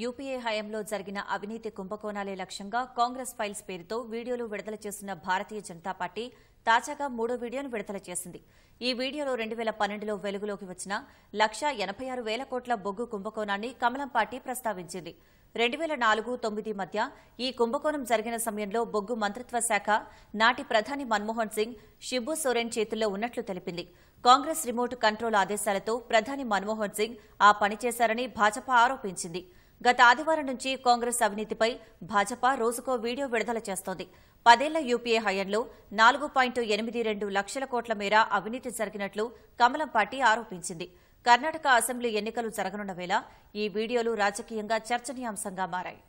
UPA హయాంలో జరిగిన అవినీతి కుంభకోణాలే లక్ష్యంగా కాంగ్రెస్ ఫైల్స్ పేరుతో వీడియోలు విడుదల చేస్తున్న భారతీయ జనతా పార్టీ తాజాగా మూడో వీడియోను విడుదల చేసింది ఈ వీడియోలో రెండు వేల పన్నెండులో వెలుగులోకి వచ్చిన లక్ష ఎనభై ఆరు వేల కోట్ల బొగ్గు కుంభకోణాన్ని కమలం పార్టీ ప్రస్తావించింది రెండు వేల నాలుగు తొమ్మిది మధ్య ఈ కుంభకోణం జరిగిన సమయంలో బొగ్గు మంత్రిత్వ శాఖ నాటి ప్రధాని మన్మోహన్ సింగ్ షిబు సోరెన్ చేతుల్లో ఉన్నట్లు తెలిపింది కాంగ్రెస్ రిమోట్ కంట్రోల్ ఆదేశాలతో ప్రధాని మన్మోహన్ సింగ్ ఆ పనిచేశారని భాజపా ఆరోపించింది గత ఆదివారం నుంచి కాంగ్రెస్ అవినీతిపై భాజపా రోజుకో వీడియో విడుదల చేస్తోంది పదేళ్ల యూపీఏ హయాంలో నాలుగు పాయింట్ ఎనిమిది రెండు లక్షల కోట్ల మేర అవినీతి జరిగినట్లు కమలం పార్టీ ఆరోపించింది కర్ణాటక అసెంబ్లీ ఎన్నికలు జరగనున్న వేళ ఈ వీడియోలు రాజకీయంగా చర్చనీయాంశంగా మారాయి